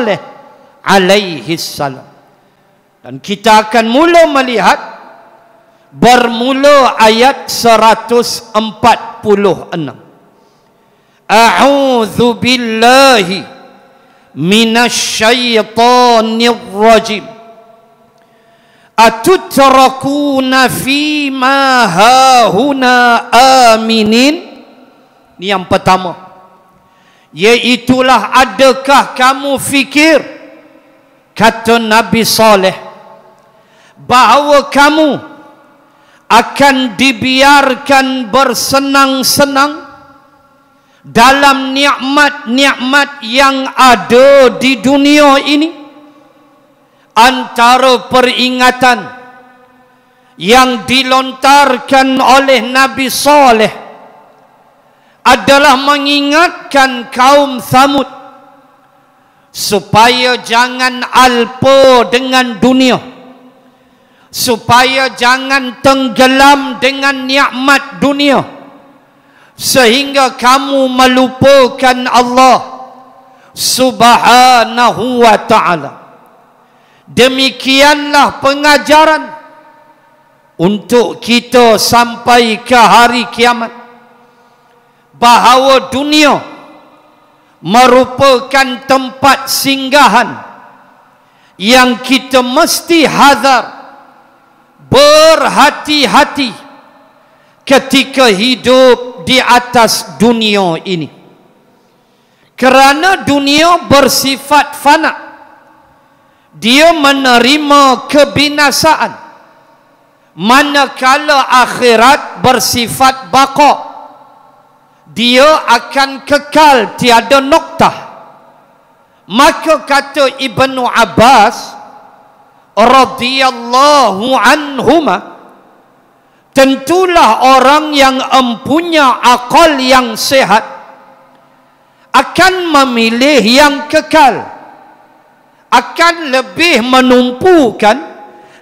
Saleh alaihi salam. Dan kita akan mula melihat bermula ayat 146. A'udzu billahi minasyaitonir rajim. Atutrakuna fi ma hauna aminin. ni yang pertama. Iaitulah adakah kamu fikir Kata Nabi Saleh Bahawa kamu Akan dibiarkan bersenang-senang Dalam nikmat-nikmat yang ada di dunia ini Antara peringatan Yang dilontarkan oleh Nabi Saleh adalah mengingatkan kaum Samud supaya jangan alpo dengan dunia supaya jangan tenggelam dengan nikmat dunia sehingga kamu melupakan Allah subhanahu wa taala demikianlah pengajaran untuk kita sampai ke hari kiamat bahawa dunia merupakan tempat singgahan yang kita mesti hadar berhati-hati ketika hidup di atas dunia ini kerana dunia bersifat fana dia menerima kebinasaan manakala akhirat bersifat baqa' dia akan kekal tiada noktah maka kata ibnu abbas radhiyallahu anhuma tentulah orang yang empunya akal yang sehat akan memilih yang kekal akan lebih menumpukan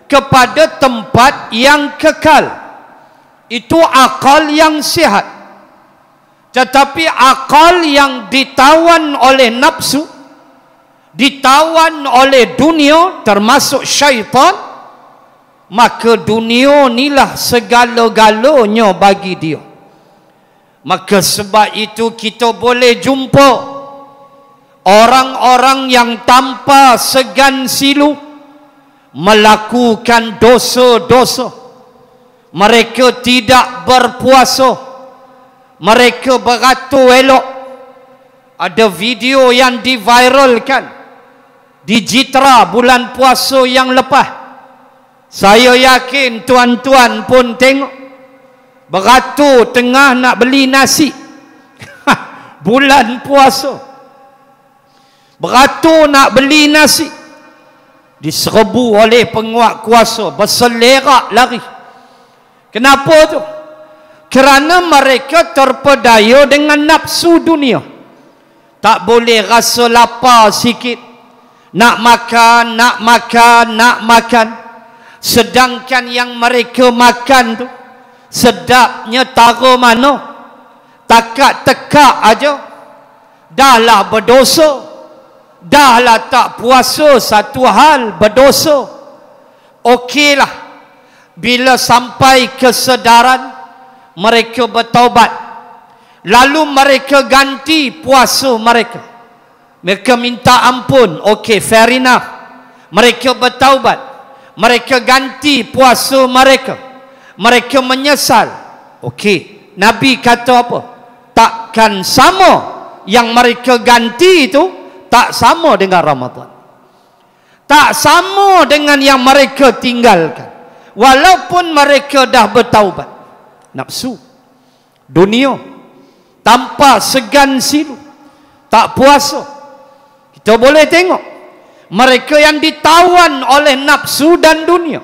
kepada tempat yang kekal itu akal yang sihat tetapi akal yang ditawan oleh nafsu Ditawan oleh dunia termasuk syaitan Maka dunia inilah segala-galanya bagi dia Maka sebab itu kita boleh jumpa Orang-orang yang tanpa segan silu Melakukan dosa-dosa Mereka tidak berpuasa Mereka tidak berpuasa mereka beratur elok ada video yang diviralkan di Jitra bulan puasa yang lepas saya yakin tuan-tuan pun tengok beratur tengah nak beli nasi bulan puasa beratur nak beli nasi diserbu oleh penguat kuasa berselerak lari kenapa tu kerana mereka terpedaya dengan nafsu dunia tak boleh rasa lapar sikit nak makan nak makan nak makan sedangkan yang mereka makan tu sedapnya taruh mana takat tekak aja dahlah berdosa dahlah tak puasa satu hal berdosa okeylah bila sampai kesedaran mereka bertaubat lalu mereka ganti puasa mereka mereka minta ampun okey fair enough mereka bertaubat mereka ganti puasa mereka mereka menyesal okey nabi kata apa takkan sama yang mereka ganti itu tak sama dengan Ramadan tak sama dengan yang mereka tinggalkan walaupun mereka dah bertaubat nafsu dunia tanpa segan silu tak puasa kita boleh tengok mereka yang ditawan oleh nafsu dan dunia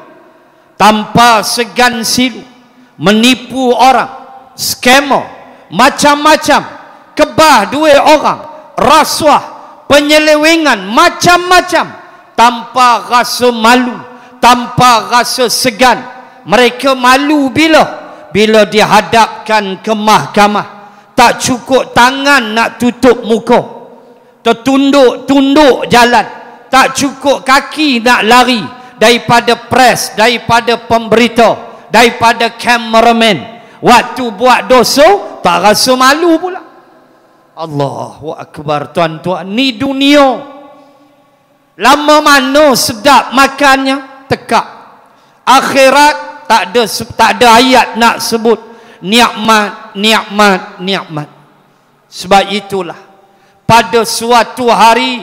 tanpa segan silu menipu orang skema macam-macam kebah dua orang rasuah penyelewengan macam-macam tanpa rasa malu tanpa rasa segan mereka malu bila bila dihadapkan ke mahkamah tak cukup tangan nak tutup muka tertunduk-tunduk jalan tak cukup kaki nak lari daripada pres daripada pemberita daripada kameraman waktu buat dosa tak rasa malu pula Allahu akbar tuan-tuan ni dunia lama mana sedap makannya tekak akhirat tak ada tak ada ayat nak sebut nikmat nikmat nikmat sebab itulah pada suatu hari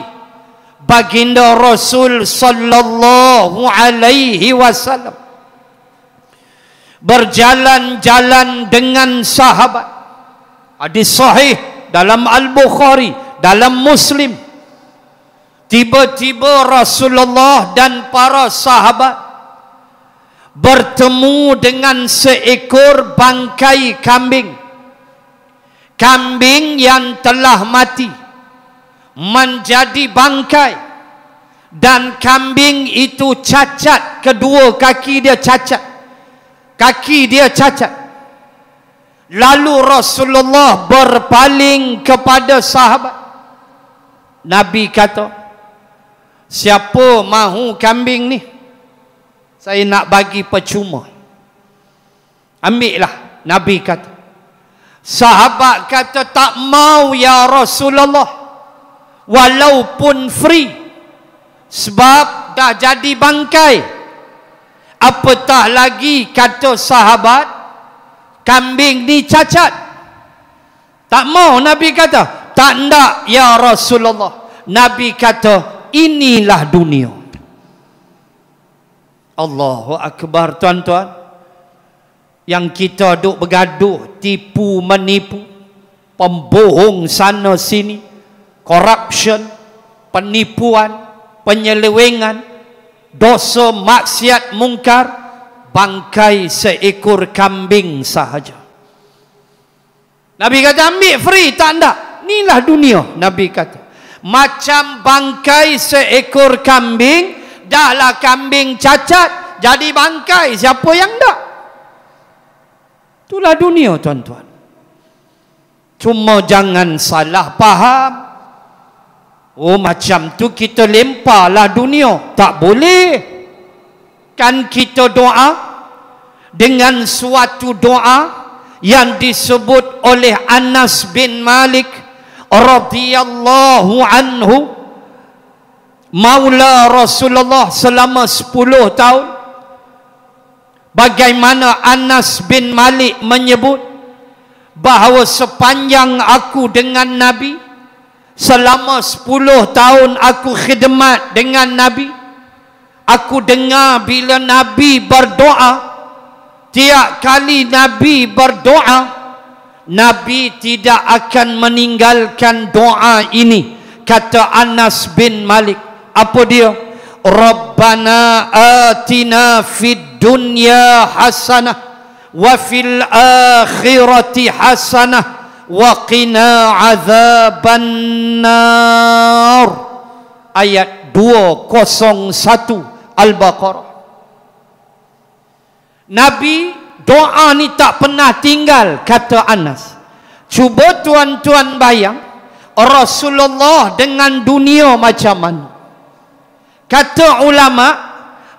baginda Rasul sallallahu alaihi wasallam berjalan-jalan dengan sahabat hadis sahih dalam al-Bukhari dalam Muslim tiba-tiba Rasulullah dan para sahabat bertemu dengan seekor bangkai kambing kambing yang telah mati menjadi bangkai dan kambing itu cacat kedua kaki dia cacat kaki dia cacat lalu Rasulullah berpaling kepada sahabat Nabi kata siapa mahu kambing ni saya nak bagi percuma ambillah Nabi kata sahabat kata tak mau ya Rasulullah walaupun free sebab dah jadi bangkai apatah lagi kata sahabat kambing ni cacat tak mau Nabi kata tak nak ya Rasulullah Nabi kata inilah dunia Allahu Akbar tuan-tuan yang kita duk bergaduh tipu menipu pembohong sana sini corruption penipuan penyelewengan dosa maksiat mungkar bangkai seekor kambing sahaja Nabi kata ambil free tak anda inilah dunia Nabi kata macam bangkai seekor kambing dahlah kambing cacat jadi bangkai siapa yang tak itulah dunia tuan-tuan cuma jangan salah faham oh macam tu kita lemparlah dunia tak boleh kan kita doa dengan suatu doa yang disebut oleh Anas bin Malik radhiyallahu anhu maula Rasulullah selama 10 tahun bagaimana Anas bin Malik menyebut bahawa sepanjang aku dengan Nabi selama 10 tahun aku khidmat dengan Nabi aku dengar bila Nabi berdoa tiap kali Nabi berdoa Nabi tidak akan meninggalkan doa ini kata Anas bin Malik apa dia rabbana atina fid dunya hasanah wa fil akhirati hasanah wa qina azabannar ayat 201 al-baqarah nabi doa ni tak pernah tinggal kata Anas cuba tuan-tuan bayang Rasulullah dengan dunia macam mana Kata ulama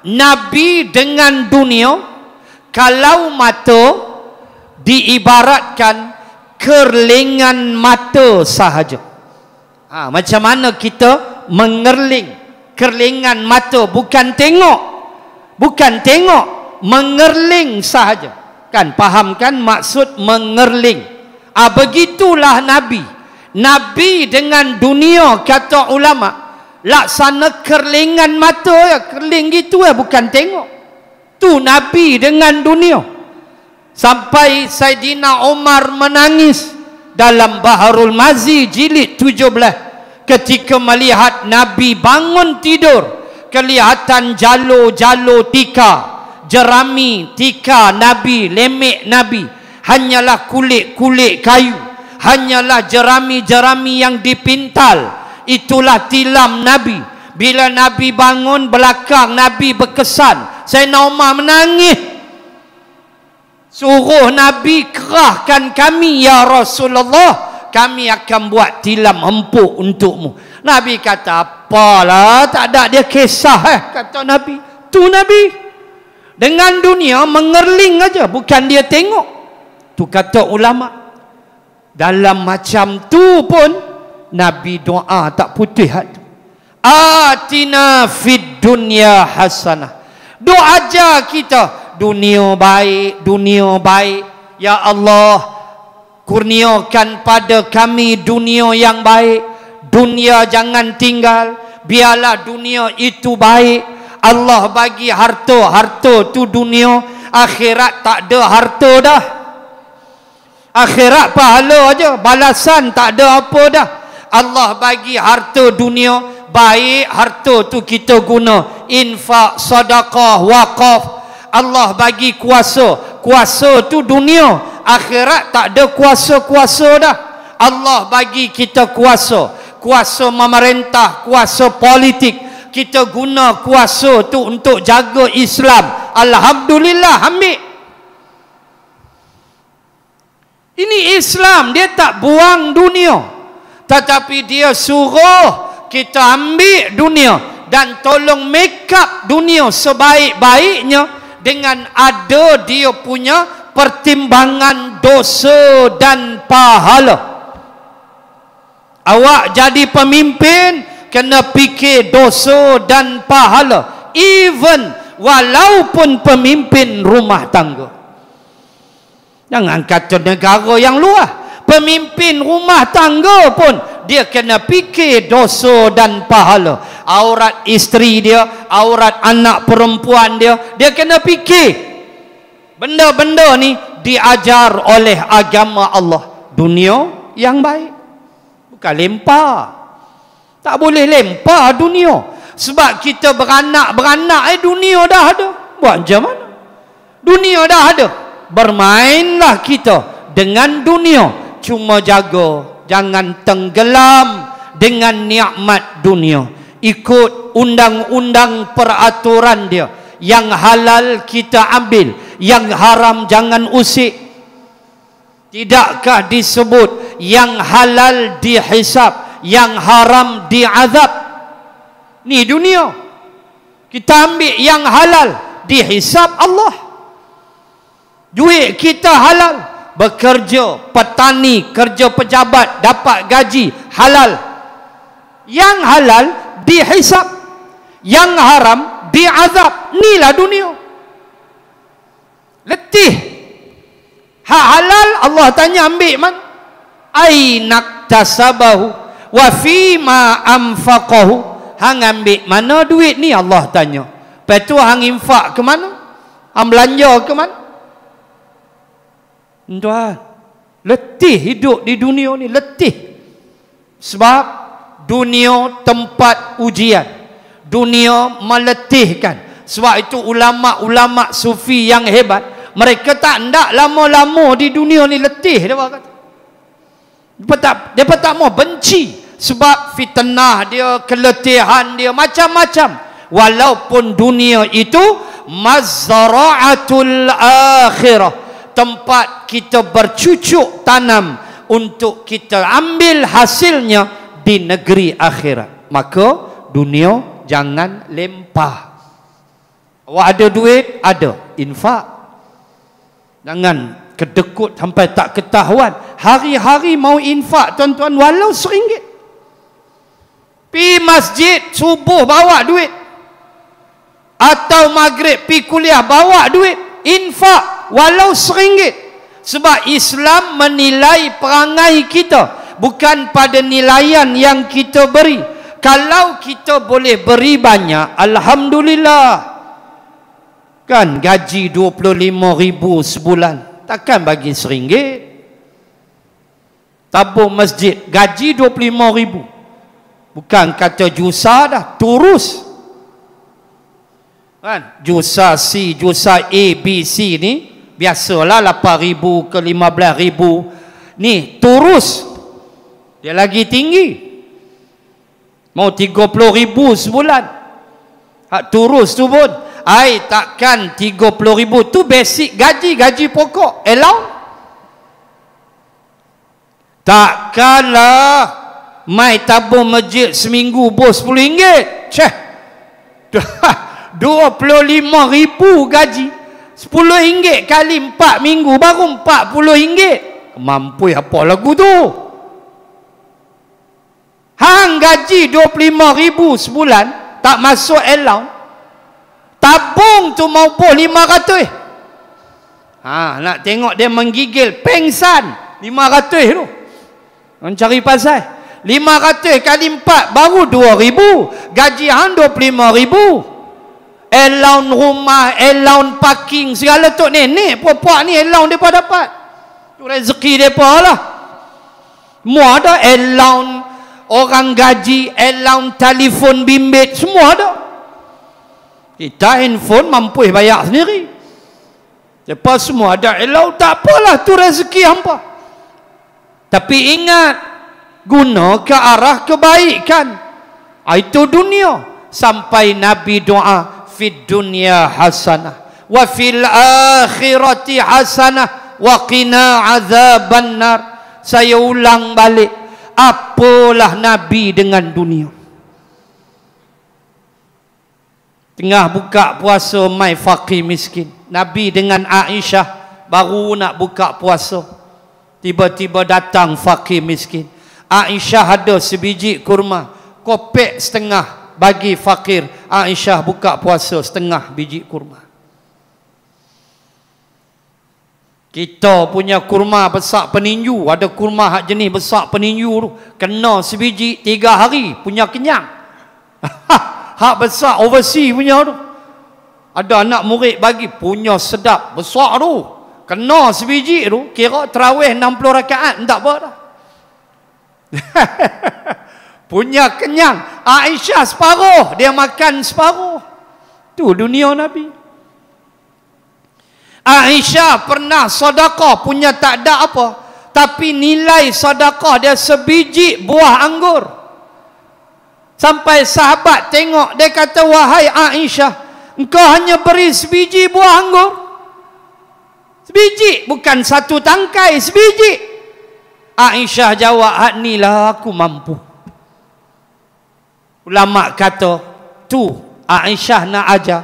Nabi dengan dunia Kalau mata Diibaratkan Kerlingan mata sahaja ha, Macam mana kita Mengerling Kerlingan mata Bukan tengok Bukan tengok Mengerling sahaja Kan kan maksud mengerling ha, Begitulah Nabi Nabi dengan dunia Kata ulama' laksana kerlingan mata ya kerling gitu ya bukan tengok tu nabi dengan dunia sampai Saidina Omar menangis dalam Baharul Mazi jilid 17 ketika melihat nabi bangun tidur kelihatan jalo-jalo tika jerami tika nabi lemek nabi hanyalah kulit-kulit kayu hanyalah jerami-jerami yang dipintal Itulah tilam Nabi. Bila Nabi bangun belakang Nabi berkesan. Saya Umar menangis. Suruh Nabi kerahkan kami ya Rasulullah. Kami akan buat tilam empuk untukmu. Nabi kata apalah tak ada dia kisah eh. Kata Nabi. Tu Nabi. Dengan dunia mengerling aja bukan dia tengok. Tu kata ulama. Dalam macam tu pun Nabi doa tak putih hat. Atina fid dunya hasanah. Doa aja kita dunia baik, dunia baik. Ya Allah, kurniakan pada kami dunia yang baik. Dunia jangan tinggal, biarlah dunia itu baik. Allah bagi harta, harta tu dunia, akhirat tak ada harta dah. Akhirat pahala aja, balasan tak ada apa dah. Allah bagi harta dunia baik harta tu kita guna infak sedekah wakaf Allah bagi kuasa kuasa tu dunia akhirat tak ada kuasa-kuasa dah Allah bagi kita kuasa kuasa memerintah kuasa politik kita guna kuasa tu untuk jaga Islam alhamdulillah ambil ini Islam dia tak buang dunia tetapi dia suruh kita ambil dunia dan tolong make up dunia sebaik-baiknya dengan ada dia punya pertimbangan dosa dan pahala awak jadi pemimpin kena fikir dosa dan pahala even walaupun pemimpin rumah tangga jangan kata negara yang luas pemimpin rumah tangga pun dia kena fikir dosa dan pahala aurat isteri dia aurat anak perempuan dia dia kena fikir benda-benda ni diajar oleh agama Allah dunia yang baik bukan lempar tak boleh lempar dunia sebab kita beranak-beranak eh dunia dah ada buat macam mana dunia dah ada bermainlah kita dengan dunia cuma jaga jangan tenggelam dengan nikmat dunia ikut undang-undang peraturan dia yang halal kita ambil yang haram jangan usik tidakkah disebut yang halal dihisap yang haram diazab ni dunia kita ambil yang halal dihisap Allah duit kita halal bekerja petani kerja pejabat dapat gaji halal yang halal dihisap yang haram diazab inilah dunia letih hak halal Allah tanya ambil man ainak tasabahu wa fima anfaqahu hang ambil mana duit ni Allah tanya lepas hang infak ke mana hang belanja ke mana Tuan, letih hidup di dunia ni letih. Sebab dunia tempat ujian. Dunia meletihkan. Sebab itu ulama-ulama sufi yang hebat, mereka tak nak lama-lama di dunia ni letih dia kata. Depa tak dia tak mau benci sebab fitnah dia, keletihan dia macam-macam. Walaupun dunia itu mazraatul akhirah tempat kita bercucuk tanam untuk kita ambil hasilnya di negeri akhirat. Maka dunia jangan lempah. Awak ada duit? Ada. Infak. Jangan kedekut sampai tak ketahuan. Hari-hari mau infak tuan-tuan walau seringgit. Pi masjid subuh bawa duit. Atau maghrib pi kuliah bawa duit. Infak walau seringgit sebab Islam menilai perangai kita bukan pada nilaian yang kita beri kalau kita boleh beri banyak Alhamdulillah kan gaji 25 ribu sebulan takkan bagi seringgit tabung masjid gaji 25 ribu bukan kata jusa dah turus kan jusa C jusa A B C ni biasalah ribu ke ribu ni terus dia lagi tinggi mau ribu sebulan hak terus tu pun ai takkan ribu tu basic gaji gaji pokok elau takkanlah mai tabung masjid seminggu bos 10 ringgit ceh ribu gaji RM10 kali 4 minggu baru RM40. Kemampu apa lagu tu? Hang gaji RM25,000 sebulan tak masuk allowance. Tabung tu mau puh lima ratus. Ha, nak tengok dia menggigil. Pengsan. Lima ratus tu. Mencari pasal. Lima ratus kali empat baru dua ribu. Gaji han dua puluh lima ribu. Eh, allowance rumah, eh, allowance parking, segala tu ni. Ni puak-puak ni eh, allowance depa dapat. Tu rezeki depa lah. Semua ada allowance orang gaji, allowance telefon bimbit, semua ada. Kita handphone mampu bayar sendiri. Lepas semua ada elau tak apalah tu rezeki hampa. Tapi ingat guna ke arah kebaikan. Ah, itu dunia sampai Nabi doa fid dunya hasanah wa fil akhirati hasanah wa qina azaban nar saya ulang balik apalah nabi dengan dunia tengah buka puasa mai fakir miskin nabi dengan aisyah baru nak buka puasa tiba-tiba datang fakir miskin aisyah ada sebiji kurma kopek setengah bagi fakir Aisyah buka puasa setengah biji kurma. Kita punya kurma besar peninju. Ada kurma hak jenis besar peninju tu. Kena sebiji tiga hari punya kenyang. hak besar overseas punya tu. Ada anak murid bagi punya sedap besar tu. Kena sebiji tu. Kira terawih 60 rakaat. Tak apa dah. punya kenyang. Aisyah separuh, dia makan separuh. Tu dunia Nabi. Aisyah pernah sedekah punya tak ada apa, tapi nilai sedekah dia sebiji buah anggur. Sampai sahabat tengok dia kata wahai Aisyah, engkau hanya beri sebiji buah anggur. Sebiji bukan satu tangkai, sebiji. Aisyah jawab, "Hak lah, aku mampu." ulama kata tu Aisyah nak ajar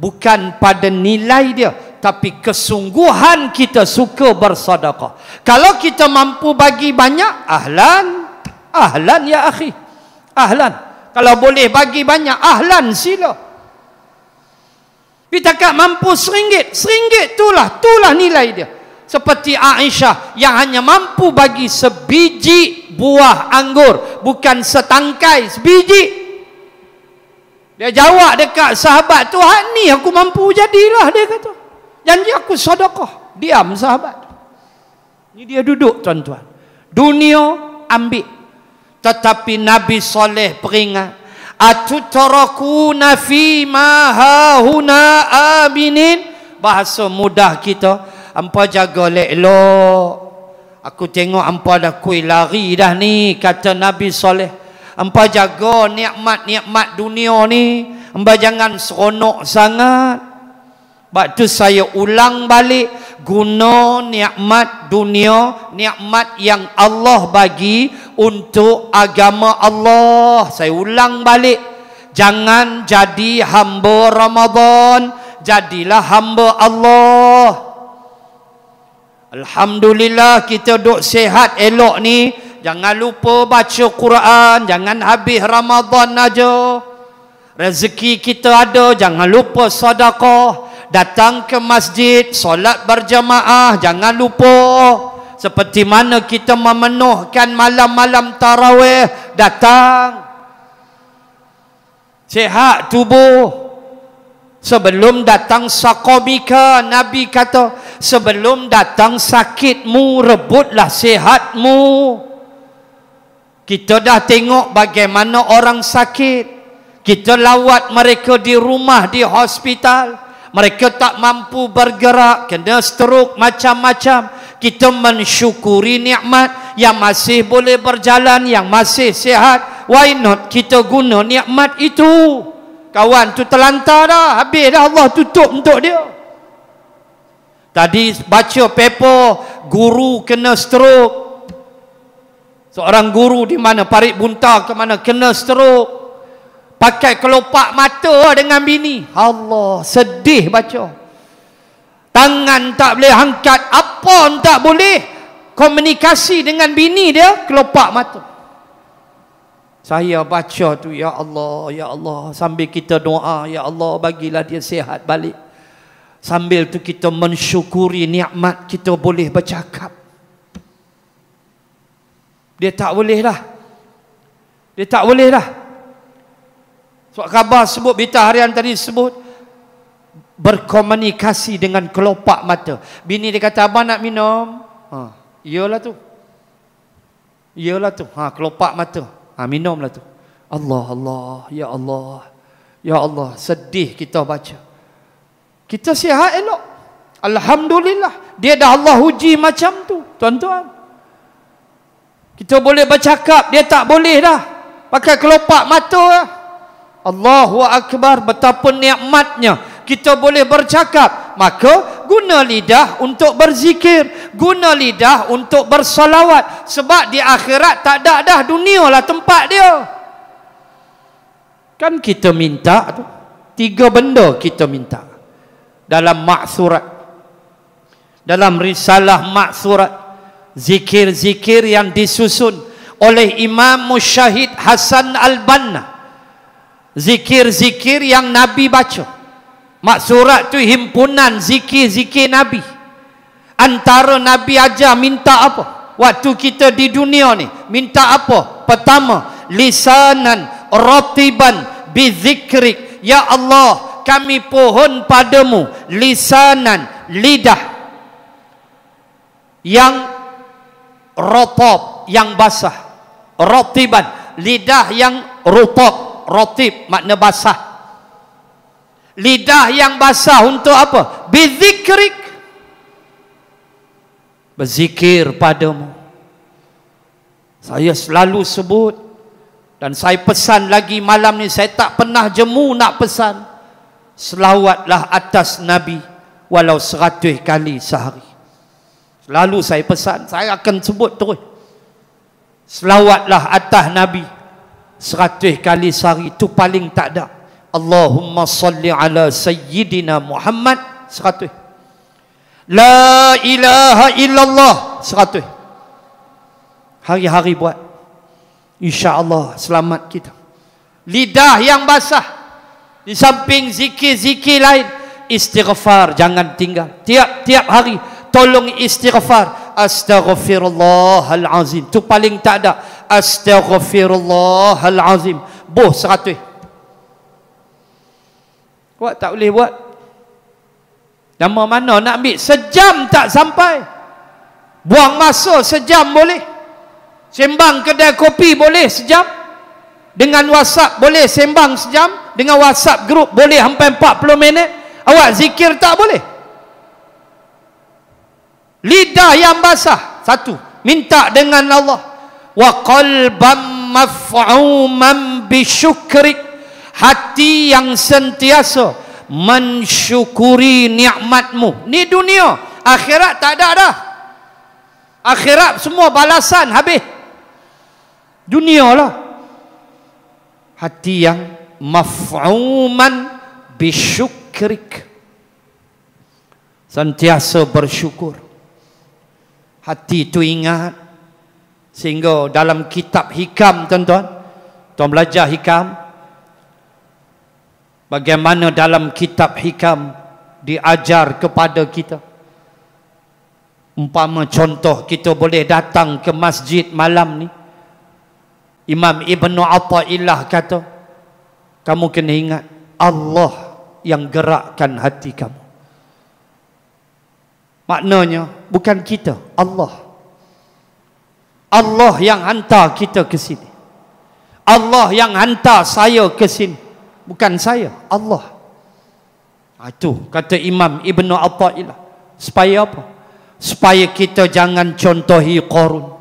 bukan pada nilai dia tapi kesungguhan kita suka bersedekah kalau kita mampu bagi banyak ahlan ahlan ya akhi ahlan kalau boleh bagi banyak ahlan sila kita tak mampu seringgit seringgit itulah itulah nilai dia seperti Aisyah yang hanya mampu bagi sebiji buah anggur bukan setangkai sebiji dia jawab dekat sahabat tu hak ni aku mampu jadilah dia kata janji aku sedekah diam sahabat ni dia duduk tuan-tuan dunia ambil tetapi nabi soleh peringat atutarakuna fi ma hauna aminin bahasa mudah kita hampa jaga lelok Aku tengok hampa dah kui lari dah ni Kata Nabi Saleh Hampa jaga nikmat-nikmat dunia ni Hampa jangan seronok sangat Sebab tu saya ulang balik Guna nikmat dunia nikmat yang Allah bagi Untuk agama Allah Saya ulang balik Jangan jadi hamba Ramadan Jadilah hamba Allah Alhamdulillah kita duk sehat elok ni Jangan lupa baca Quran Jangan habis Ramadan aja. Rezeki kita ada Jangan lupa sadaqah Datang ke masjid Solat berjamaah Jangan lupa Seperti mana kita memenuhkan malam-malam tarawih Datang Sehat tubuh Sebelum datang Sakobika Nabi kata sebelum datang sakitmu rebutlah sehatmu. kita dah tengok bagaimana orang sakit kita lawat mereka di rumah di hospital mereka tak mampu bergerak kena stroke macam-macam kita mensyukuri nikmat yang masih boleh berjalan yang masih sihat why not kita guna nikmat itu kawan tu terlantar dah habis dah Allah tutup untuk dia Tadi baca paper guru kena stroke. Seorang guru di mana parit bunta ke mana kena stroke. Pakai kelopak mata dengan bini. Allah sedih baca. Tangan tak boleh angkat. Apa tak boleh. Komunikasi dengan bini dia kelopak mata. Saya baca tu ya Allah, ya Allah. Sambil kita doa, ya Allah bagilah dia sihat balik. Sambil tu kita mensyukuri nikmat kita boleh bercakap. Dia tak boleh lah. Dia tak boleh lah. Sebab khabar sebut, Bita Harian tadi sebut, berkomunikasi dengan kelopak mata. Bini dia kata, abang nak minum? Ha, iyalah tu. Iyalah tu. Ha, kelopak mata. Ha, minumlah tu. Allah, Allah, Ya Allah. Ya Allah, sedih kita baca. Kita sihat elok. Alhamdulillah. Dia dah Allah uji macam tu. Tuan-tuan. Kita boleh bercakap. Dia tak boleh dah. Pakai kelopak mata lah. Allahu Akbar betapa nikmatnya kita boleh bercakap maka guna lidah untuk berzikir guna lidah untuk bersalawat sebab di akhirat tak ada dah dunia lah tempat dia kan kita minta tu tiga benda kita minta dalam maksurat dalam risalah maksurat zikir-zikir yang disusun oleh Imam Musyahid Hasan Al-Banna zikir-zikir yang Nabi baca maksurat tu himpunan zikir-zikir Nabi antara Nabi ajar minta apa waktu kita di dunia ni minta apa pertama lisanan ratiban bizikrik ya Allah kami pohon padamu lisanan lidah yang rotob yang basah rotiban lidah yang rotob rotib makna basah lidah yang basah untuk apa bizikrik berzikir padamu saya selalu sebut dan saya pesan lagi malam ni saya tak pernah jemu nak pesan selawatlah atas Nabi walau seratus kali sehari. Selalu saya pesan, saya akan sebut terus. Selawatlah atas Nabi seratus kali sehari. Itu paling tak ada. Allahumma salli ala Sayyidina Muhammad seratus. La ilaha illallah seratus. Hari-hari buat. InsyaAllah selamat kita. Lidah yang basah. Di samping zikir-zikir lain Istighfar jangan tinggal Tiap-tiap hari Tolong istighfar Astaghfirullahalazim Itu paling tak ada Astaghfirullahalazim Boh seratus Buat tak boleh buat Nama mana nak ambil Sejam tak sampai Buang masa sejam boleh Sembang kedai kopi boleh sejam dengan whatsapp boleh sembang sejam dengan whatsapp group boleh sampai 40 minit awak zikir tak boleh lidah yang basah satu minta dengan Allah wa qalban maf'uman bisyukri hati yang sentiasa mensyukuri nikmatmu ni dunia akhirat tak ada dah akhirat semua balasan habis dunia lah hati yang maf'uman bisyukrik sentiasa bersyukur hati itu ingat sehingga dalam kitab hikam tuan-tuan tuan belajar hikam bagaimana dalam kitab hikam diajar kepada kita umpama contoh kita boleh datang ke masjid malam ni Imam Ibn Atta'illah kata Kamu kena ingat Allah yang gerakkan hati kamu Maknanya bukan kita Allah Allah yang hantar kita ke sini Allah yang hantar saya ke sini Bukan saya Allah Itu ha, kata Imam Ibn Atta'illah Supaya apa? Supaya kita jangan contohi korun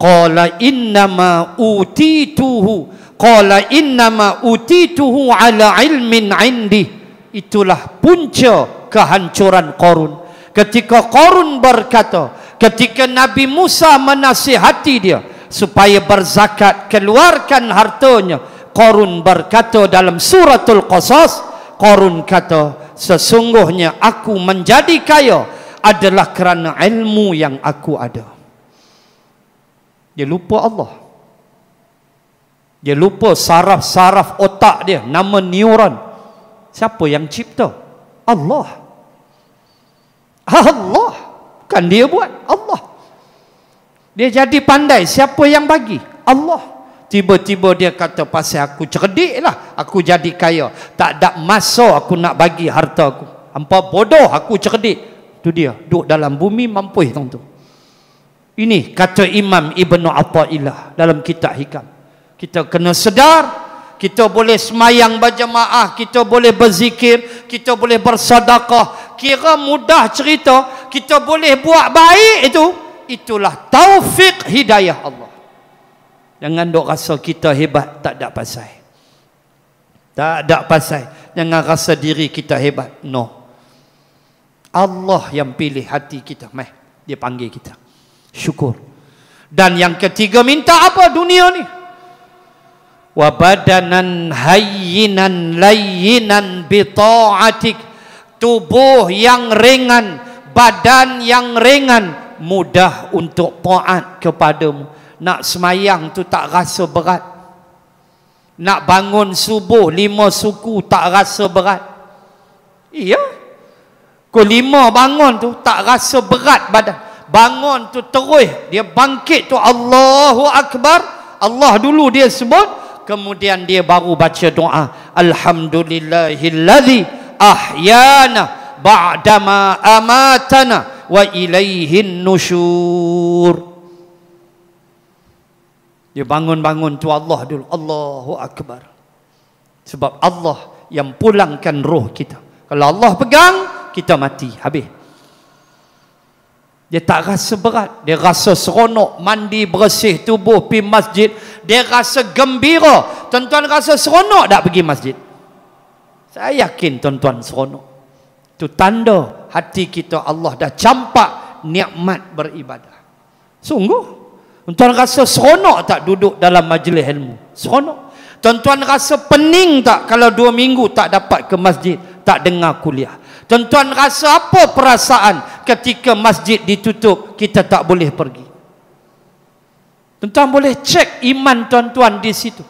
qala innama utituhu qala innama utituhu ala ilmin indi itulah punca kehancuran Korun. ketika Korun berkata ketika Nabi Musa menasihati dia supaya berzakat keluarkan hartanya Korun berkata dalam suratul Qasas Korun kata sesungguhnya aku menjadi kaya adalah kerana ilmu yang aku ada dia lupa Allah. Dia lupa saraf-saraf otak dia, nama neuron. Siapa yang cipta? Allah. Allah. Bukan dia buat, Allah. Dia jadi pandai, siapa yang bagi? Allah. Tiba-tiba dia kata, pasal aku cerdik lah, aku jadi kaya. Tak ada masa aku nak bagi harta aku. Hampa bodoh aku cerdik. Itu dia, duduk dalam bumi mampu tuan ini kata Imam Ibn Atta'illah dalam kitab hikam. Kita kena sedar, kita boleh semayang berjemaah, kita boleh berzikir, kita boleh bersadaqah. Kira mudah cerita, kita boleh buat baik itu. Itulah taufik hidayah Allah. Jangan duk rasa kita hebat, tak ada pasal. Tak ada pasal. Jangan rasa diri kita hebat. No. Allah yang pilih hati kita. Meh, dia panggil kita syukur dan yang ketiga minta apa dunia ni wa badanan hayyinan layyinan bi ta'atik tubuh yang ringan badan yang ringan mudah untuk taat kepadamu nak semayang tu tak rasa berat nak bangun subuh lima suku tak rasa berat iya kau lima bangun tu tak rasa berat badan bangun tu terus dia bangkit tu Allahu akbar Allah dulu dia sebut kemudian dia baru baca doa alhamdulillahillazi ahyana ba'dama amatana wa ilaihin nusyur dia bangun-bangun tu Allah dulu Allahu akbar sebab Allah yang pulangkan roh kita kalau Allah pegang kita mati habis dia tak rasa berat. Dia rasa seronok mandi bersih tubuh pi masjid. Dia rasa gembira. Tuan-tuan rasa seronok tak pergi masjid? Saya yakin tuan-tuan seronok. Itu tanda hati kita Allah dah campak nikmat beribadah. Sungguh. Tuan-tuan rasa seronok tak duduk dalam majlis ilmu? Seronok. Tuan-tuan rasa pening tak kalau dua minggu tak dapat ke masjid, tak dengar kuliah? Tuan-tuan rasa apa perasaan ketika masjid ditutup, kita tak boleh pergi. Tuan-tuan boleh cek iman tuan-tuan di situ.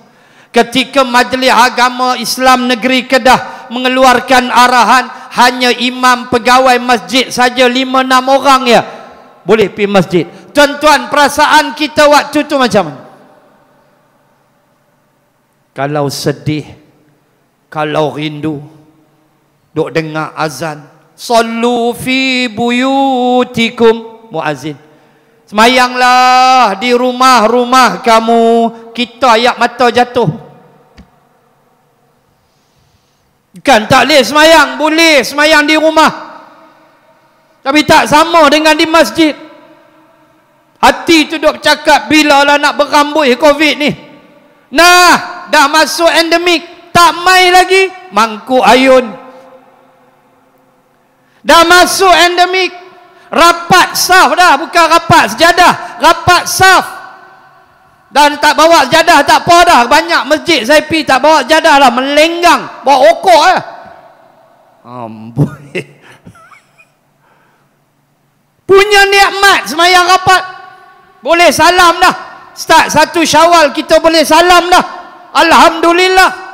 Ketika Majlis Agama Islam Negeri Kedah mengeluarkan arahan hanya imam pegawai masjid saja 5 6 orang ya boleh pergi masjid. Tuan-tuan perasaan kita waktu tu macam mana? Kalau sedih, kalau rindu, Duk dengar azan. Sallu fi buyutikum muazin. Semayanglah di rumah-rumah kamu. Kita ayat mata jatuh. Kan tak boleh semayang. Boleh semayang di rumah. Tapi tak sama dengan di masjid. Hati tu duk cakap bila lah nak berambut COVID ni. Nah, dah masuk endemik. Tak mai lagi. Mangkuk ayun. Dah masuk endemik. Rapat saf dah. Bukan rapat sejadah. Rapat saf. Dah tak bawa sejadah tak apa dah. Banyak masjid saya pergi tak bawa sejadah lah. Melenggang. Bawa okok lah. Eh. Amboi. Punya nikmat semayang rapat. Boleh salam dah. Start satu syawal kita boleh salam dah. Alhamdulillah.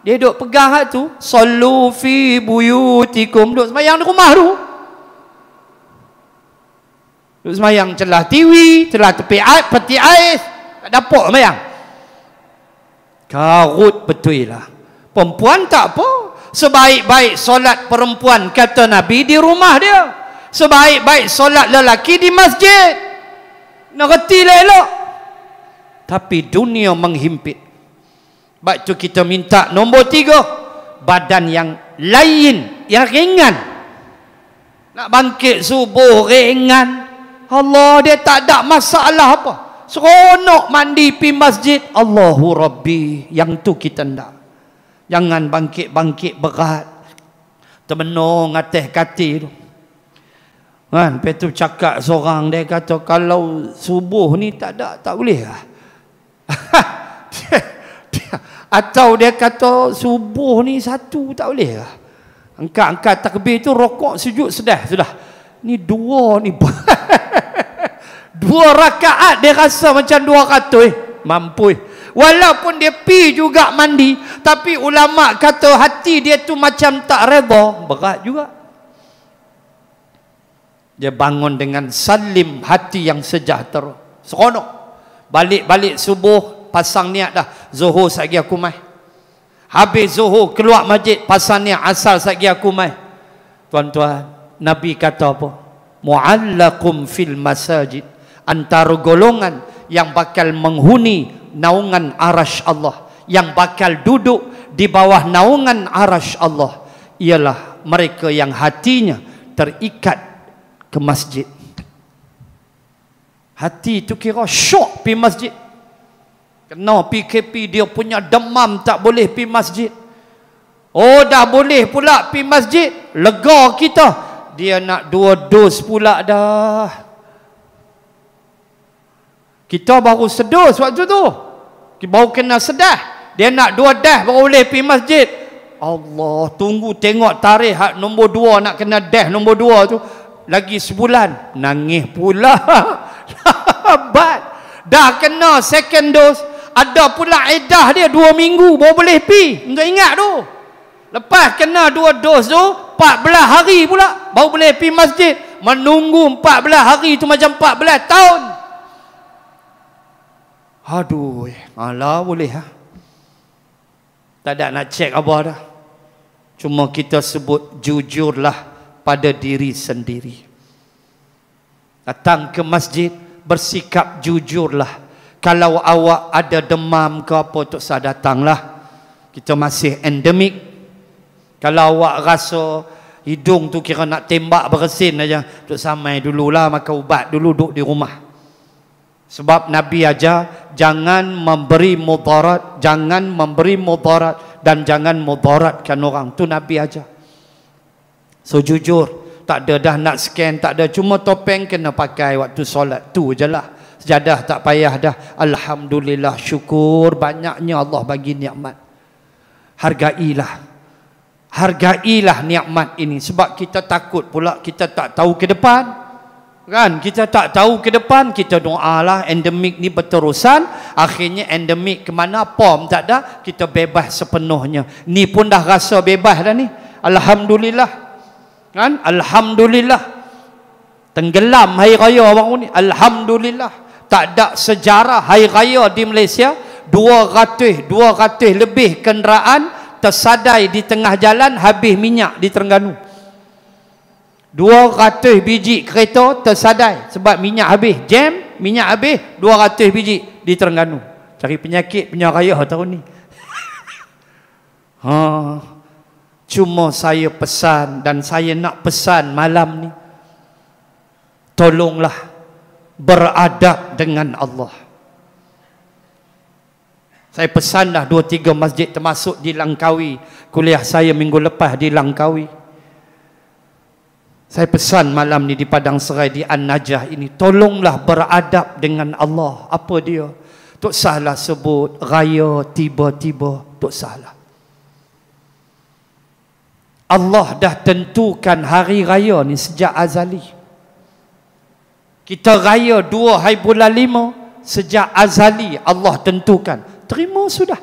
Dia duk pegang hak tu, solu fi buyutikum duk sembahyang di rumah tu. Duk sembahyang celah TV, celah tepi air, peti ais, kat dapur sembahyang. Karut betul lah. Perempuan tak apa. Sebaik-baik solat perempuan kata Nabi di rumah dia. Sebaik-baik solat lelaki di masjid. Nak reti lah elok. Tapi dunia menghimpit. Sebab itu kita minta nombor tiga Badan yang lain Yang ringan Nak bangkit subuh ringan Allah dia tak ada masalah apa Seronok mandi pi masjid Allahu Rabbi Yang tu kita nak Jangan bangkit-bangkit berat Termenung atas katil Kan, lepas tu cakap seorang dia kata kalau subuh ni tak ada tak boleh lah. Atau dia kata subuh ni satu tak boleh lah. Angkat-angkat takbir tu rokok sujud sedah sudah. Ni dua ni. dua rakaat dia rasa macam dua ratus eh. Mampu eh. Walaupun dia pi juga mandi. Tapi ulama kata hati dia tu macam tak reda. Berat juga. Dia bangun dengan salim hati yang sejahtera. Seronok. Balik-balik subuh pasang niat dah zuhur satgi aku mai habis zuhur keluar masjid pasang niat asal satgi aku mai tuan-tuan nabi kata apa muallakum fil masajid antara golongan yang bakal menghuni naungan arash Allah yang bakal duduk di bawah naungan arash Allah ialah mereka yang hatinya terikat ke masjid hati itu kira syok pergi masjid kena PKP dia punya demam tak boleh pi masjid oh dah boleh pula pi masjid lega kita dia nak dua dos pula dah kita baru sedos waktu tu Kita baru kena sedah dia nak dua dah baru boleh pi masjid Allah tunggu tengok tarikh hak nombor dua nak kena dah nombor dua tu lagi sebulan nangis pula Dah kena second dose ada pula edah dia dua minggu baru boleh pi enggak ingat tu lepas kena dua dos tu 14 hari pula baru boleh pi masjid menunggu 14 hari tu macam 14 tahun aduh eh, alah boleh ha? tak ada nak cek apa dah cuma kita sebut jujurlah pada diri sendiri datang ke masjid bersikap jujurlah kalau awak ada demam ke apa tu sah datanglah kita masih endemik kalau awak rasa hidung tu kira nak tembak beresin aja tu samai dululah maka ubat dulu duduk di rumah sebab nabi aja jangan memberi mudarat jangan memberi mudarat dan jangan mudaratkan orang tu nabi aja so jujur tak ada dah nak scan tak ada cuma topeng kena pakai waktu solat tu jelah lah sejadah tak payah dah Alhamdulillah syukur banyaknya Allah bagi nikmat hargailah hargailah nikmat ini sebab kita takut pula kita tak tahu ke depan kan kita tak tahu ke depan kita doalah endemik ni berterusan akhirnya endemik ke mana pom tak ada kita bebas sepenuhnya ni pun dah rasa bebas dah ni alhamdulillah kan alhamdulillah tenggelam hari raya baru ni alhamdulillah tak ada sejarah hari raya di Malaysia 200 200 lebih kenderaan tersadai di tengah jalan habis minyak di Terengganu 200 biji kereta tersadai sebab minyak habis jam minyak habis 200 biji di Terengganu cari penyakit punya raya tahun ni ha cuma saya pesan dan saya nak pesan malam ni tolonglah beradab dengan Allah. Saya pesanlah dua tiga masjid termasuk di Langkawi. Kuliah saya minggu lepas di Langkawi. Saya pesan malam ni di Padang Serai di An-Najah ini. Tolonglah beradab dengan Allah. Apa dia? Tak salah sebut raya tiba-tiba. Tak salah. Allah dah tentukan hari raya ni sejak Azali. Kita raya dua hari bulan lima Sejak azali Allah tentukan Terima sudah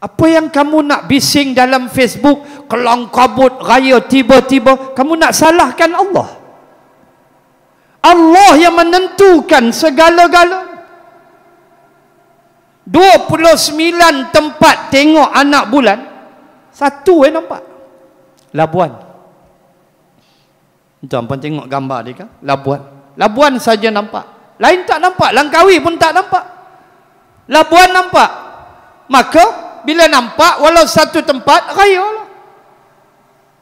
Apa yang kamu nak bising dalam Facebook kelang kabut raya tiba-tiba Kamu nak salahkan Allah Allah yang menentukan segala-gala 29 tempat tengok anak bulan Satu yang nampak Labuan Tuan pun tengok gambar dia kan? Labuan. Labuan saja nampak. Lain tak nampak. Langkawi pun tak nampak. Labuan nampak. Maka bila nampak walau satu tempat raya lah.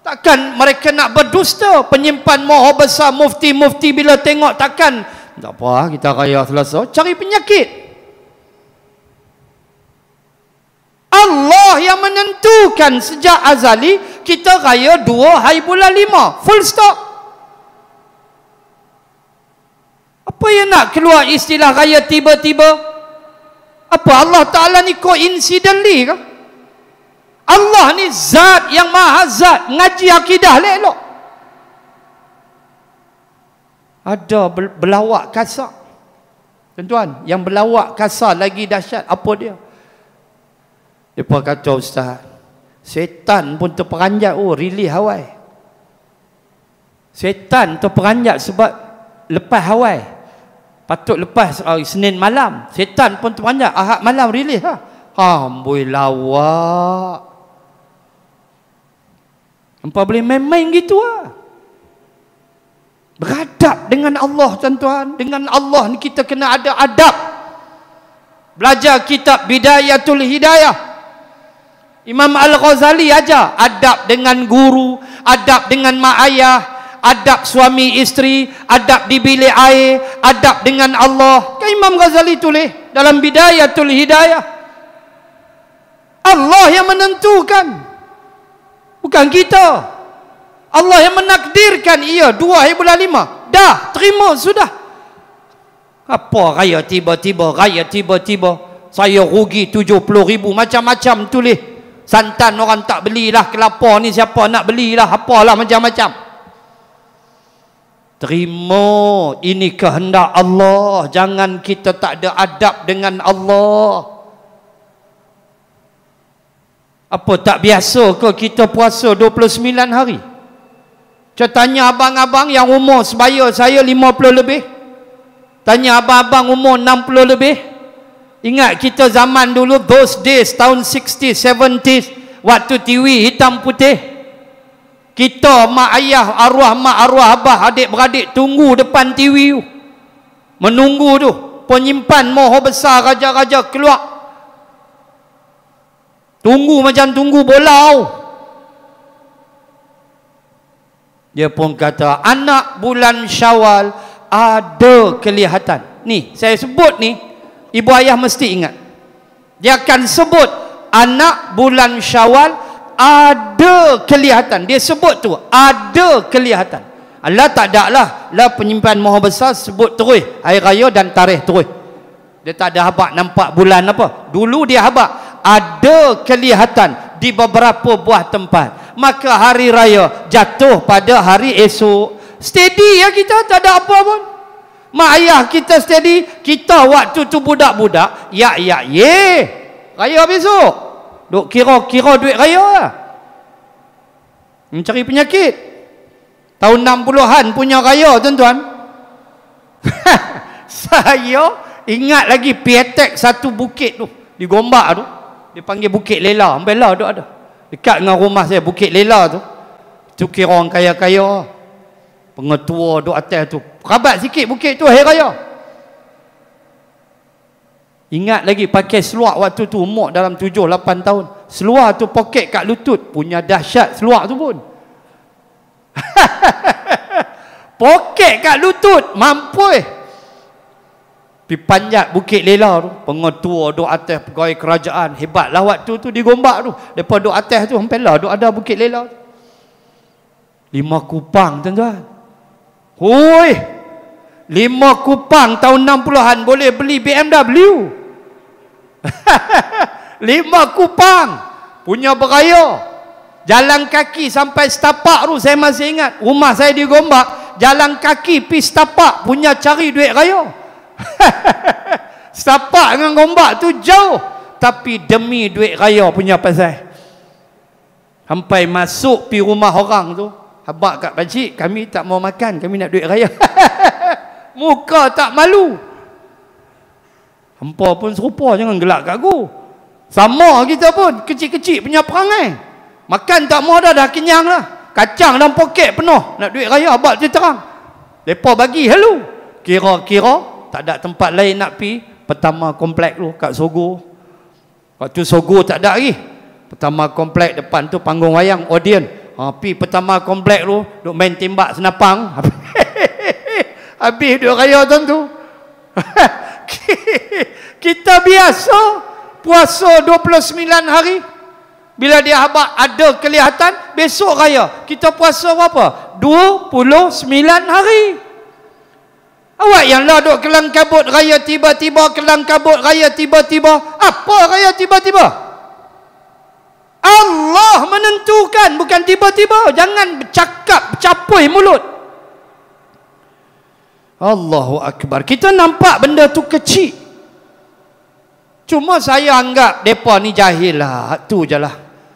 Takkan mereka nak berdusta penyimpan moho besar mufti-mufti bila tengok takkan. Tak apa kita raya selasa. Cari penyakit. Allah yang menentukan sejak azali kita raya dua hari bulan lima. Full stop. Apa nak keluar istilah raya tiba-tiba? Apa Allah Ta'ala ni coincidentally ke? Allah ni zat yang maha zat. Ngaji akidah lah elok. Ada belawak kasar. Tuan-tuan, yang belawak kasar lagi dahsyat. Apa dia? Dia kata Ustaz. Setan pun terperanjat. Oh, really Hawaii. Setan terperanjat sebab lepas Hawaii. Patut lepas hari Senin malam. Setan pun terpanjang. Ahad malam rilis lah. Ha? Amboi lawak. Empa boleh main-main gitu lah. Beradab dengan Allah tuan-tuan. Dengan Allah ni kita kena ada adab. Belajar kitab Bidayatul Hidayah. Imam Al-Ghazali ajar. Adab dengan guru. Adab dengan mak ayah adab suami isteri, adab di bilik air, adab dengan Allah. Kan Imam Ghazali tulis dalam Bidayatul Hidayah. Allah yang menentukan. Bukan kita. Allah yang menakdirkan ia dua hebulan lima. Dah, terima sudah. Apa raya tiba-tiba, raya tiba-tiba. Saya rugi 70 ribu, macam-macam tulis. Santan orang tak belilah, kelapa ni siapa nak belilah, apalah macam-macam. Terima ini kehendak Allah. Jangan kita tak ada adab dengan Allah. Apa tak biasa ke kita puasa 29 hari? Saya tanya abang-abang yang umur sebaya saya 50 lebih. Tanya abang-abang umur 60 lebih. Ingat kita zaman dulu those days tahun 60s, 70s waktu TV hitam putih kita mak ayah arwah mak arwah abah adik beradik tunggu depan TV tu menunggu tu penyimpan moho besar raja-raja keluar tunggu macam tunggu bola tu dia pun kata anak bulan syawal ada kelihatan ni saya sebut ni ibu ayah mesti ingat dia akan sebut anak bulan syawal ada ada kelihatan dia sebut tu ada kelihatan Allah tak ada lah lah penyimpan moho besar sebut terus air raya dan tarikh terus dia tak ada habak nampak bulan apa dulu dia habak ada kelihatan di beberapa buah tempat maka hari raya jatuh pada hari esok steady ya kita tak ada apa pun mak ayah kita steady kita waktu tu budak-budak ya ya ye raya besok Duk kira-kira duit raya lah. Mencari penyakit. Tahun 60-an punya raya tuan-tuan. saya ingat lagi pietek satu bukit tu. Di Gombak tu. Dia panggil Bukit Lela. Bela tu ada. Dekat dengan rumah saya Bukit Lela tu. Tu kira orang kaya-kaya. Pengetua duk atas tu. Rabat sikit bukit tu hari raya. Raya. Ingat lagi pakai seluar waktu tu umur dalam 7-8 tahun. Seluar tu poket kat lutut. Punya dahsyat seluar tu pun. poket kat lutut. Mampu eh. Pergi panjat bukit lela tu. Pengetua duk atas pegawai kerajaan. hebat lah waktu tu digombak tu. Lepas duk atas tu sampai lah duk ada bukit lela tu. Lima kupang tuan-tuan. Hui. Lima kupang tahun 60-an boleh beli BMW. lima kupang punya beraya jalan kaki sampai setapak tu saya masih ingat rumah saya di Gombak jalan kaki pi setapak punya cari duit raya setapak dengan Gombak tu jauh tapi demi duit raya punya pasal sampai masuk pi rumah orang tu habak kat pakcik kami tak mau makan kami nak duit raya muka tak malu Empa pun serupa jangan gelak kat aku. Sama lah kita pun kecil-kecil punya perangai. Makan tak mau dah dah kenyang lah. Kacang dalam poket penuh. Nak duit raya abad je terang. Lepa bagi hello. Kira-kira tak ada tempat lain nak pi. Pertama komplek tu kat Sogo. Waktu Sogo tak ada lagi. Pertama komplek depan tu panggung wayang audien. Ha, pi pertama komplek tu duk main timbak senapang. Habis duit raya tuan tu. Kita biasa puasa 29 hari. Bila dia habaq ada kelihatan besok raya. Kita puasa berapa? 29 hari. Awak yang lah duk kelang kabut raya tiba-tiba, kelang kabut raya tiba-tiba. Apa raya tiba-tiba? Allah menentukan bukan tiba-tiba. Jangan bercakap, bercapui mulut. Allahu Akbar. Kita nampak benda tu kecil. Cuma saya anggap mereka ni jahil lah. tu jelah.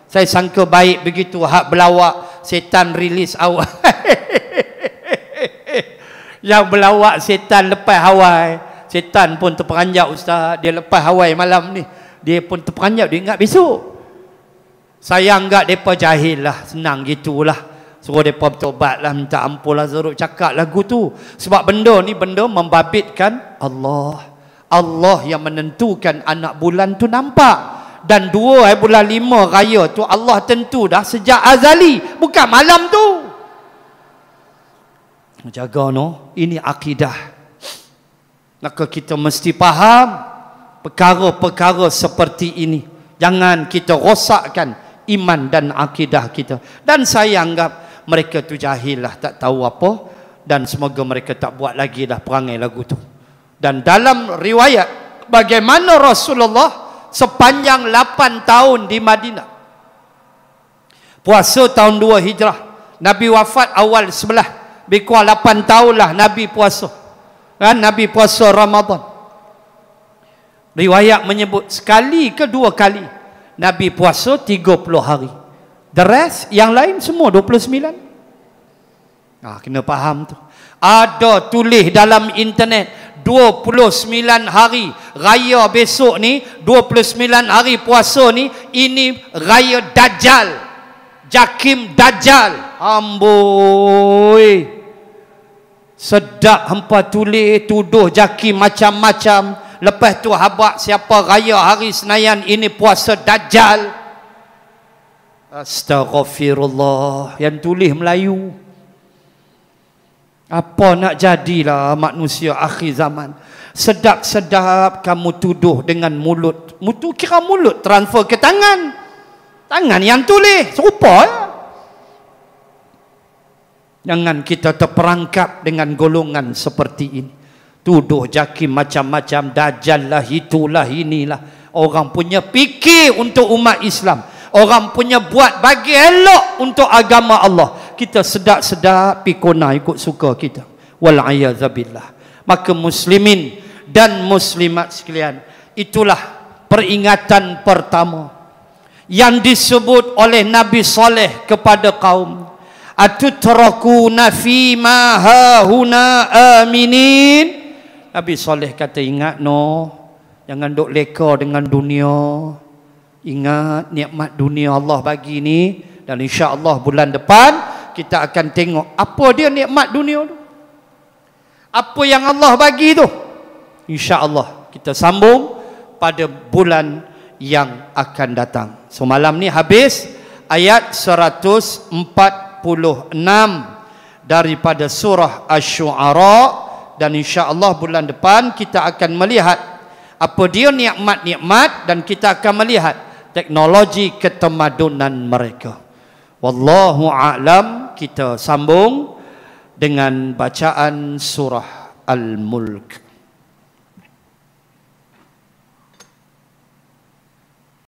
Saya sangka baik begitu. Hak berlawak. Setan rilis awal. Yang berlawak setan lepas Hawaii. Setan pun terperanjak ustaz. Dia lepas Hawaii malam ni. Dia pun terperanjak. Dia ingat besok. Saya anggap mereka jahil lah. Senang gitulah. Suruh mereka bertobat lah, Minta ampun lah. cakap lagu tu. Sebab benda ni benda membabitkan Allah. Allah yang menentukan anak bulan tu nampak dan dua eh, bulan lima raya tu Allah tentu dah sejak azali bukan malam tu jaga no ini akidah maka kita mesti faham perkara-perkara seperti ini jangan kita rosakkan iman dan akidah kita dan saya anggap mereka tu jahil lah tak tahu apa dan semoga mereka tak buat lagi dah perangai lagu tu dan dalam riwayat bagaimana Rasulullah sepanjang 8 tahun di Madinah. Puasa tahun 2 Hijrah. Nabi wafat awal sebelah. Bikwa 8 tahunlah Nabi puasa. Kan? Nabi puasa Ramadan. Riwayat menyebut sekali ke dua kali. Nabi puasa 30 hari. The rest yang lain semua 29. Ah, kena faham tu. Ada tulis dalam internet. 29 hari raya besok ni 29 hari puasa ni ini raya dajal, jakim dajal, amboi sedap hampa tulis tuduh jakim macam-macam lepas tu habak siapa raya hari senayan ini puasa dajal, astagfirullah yang tulis melayu apa nak jadilah manusia akhir zaman Sedap-sedap kamu tuduh dengan mulut Mutu kira mulut transfer ke tangan Tangan yang tulis Serupa ya? Jangan kita terperangkap dengan golongan seperti ini Tuduh jakim macam-macam Dajal lah itulah inilah Orang punya fikir untuk umat Islam Orang punya buat bagi elok untuk agama Allah kita sedap-sedap pikona ikut suka kita wal ayazabilah maka muslimin dan muslimat sekalian itulah peringatan pertama yang disebut oleh Nabi Saleh kepada kaum Atu atutraku nafi maha huna aminin Nabi Saleh kata ingat no jangan dok leka dengan dunia ingat nikmat dunia Allah bagi ni dan insya-Allah bulan depan kita akan tengok apa dia nikmat dunia tu. Apa yang Allah bagi tu. InsyaAllah kita sambung pada bulan yang akan datang. So malam ni habis ayat 146 daripada surah Ash-Shu'ara dan insyaAllah bulan depan kita akan melihat apa dia nikmat-nikmat dan kita akan melihat teknologi ketemadunan mereka. Wallahu a'lam kita sambung dengan bacaan surah Al-Mulk.